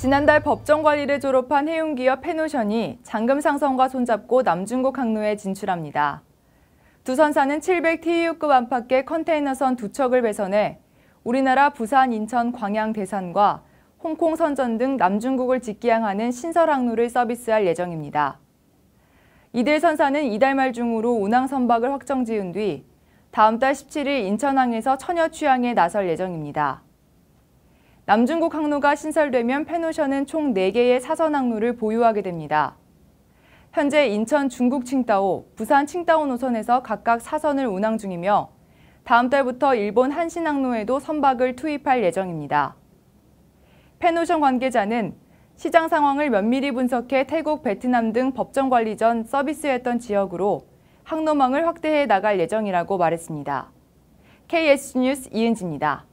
지난달 법정관리를 졸업한 해운기업 페노션이 잔금 상선과 손잡고 남중국 항로에 진출합니다. 두 선사는 700TEU급 안팎의 컨테이너선 두 척을 배선해 우리나라 부산, 인천, 광양, 대산과 홍콩 선전 등 남중국을 직기양하는 신설 항로를 서비스할 예정입니다. 이들 선사는 이달 말 중으로 운항 선박을 확정 지은 뒤 다음 달 17일 인천항에서 처녀 취항에 나설 예정입니다. 남중국 항로가 신설되면 페노션은 총 4개의 사선 항로를 보유하게 됩니다. 현재 인천 중국 칭따오 부산 칭따오 노선에서 각각 사선을 운항 중이며 다음 달부터 일본 한신항로에도 선박을 투입할 예정입니다. 페노션 관계자는 시장 상황을 면밀히 분석해 태국, 베트남 등 법정 관리 전 서비스했던 지역으로 항로망을 확대해 나갈 예정이라고 말했습니다. KS 뉴스 이은지입니다.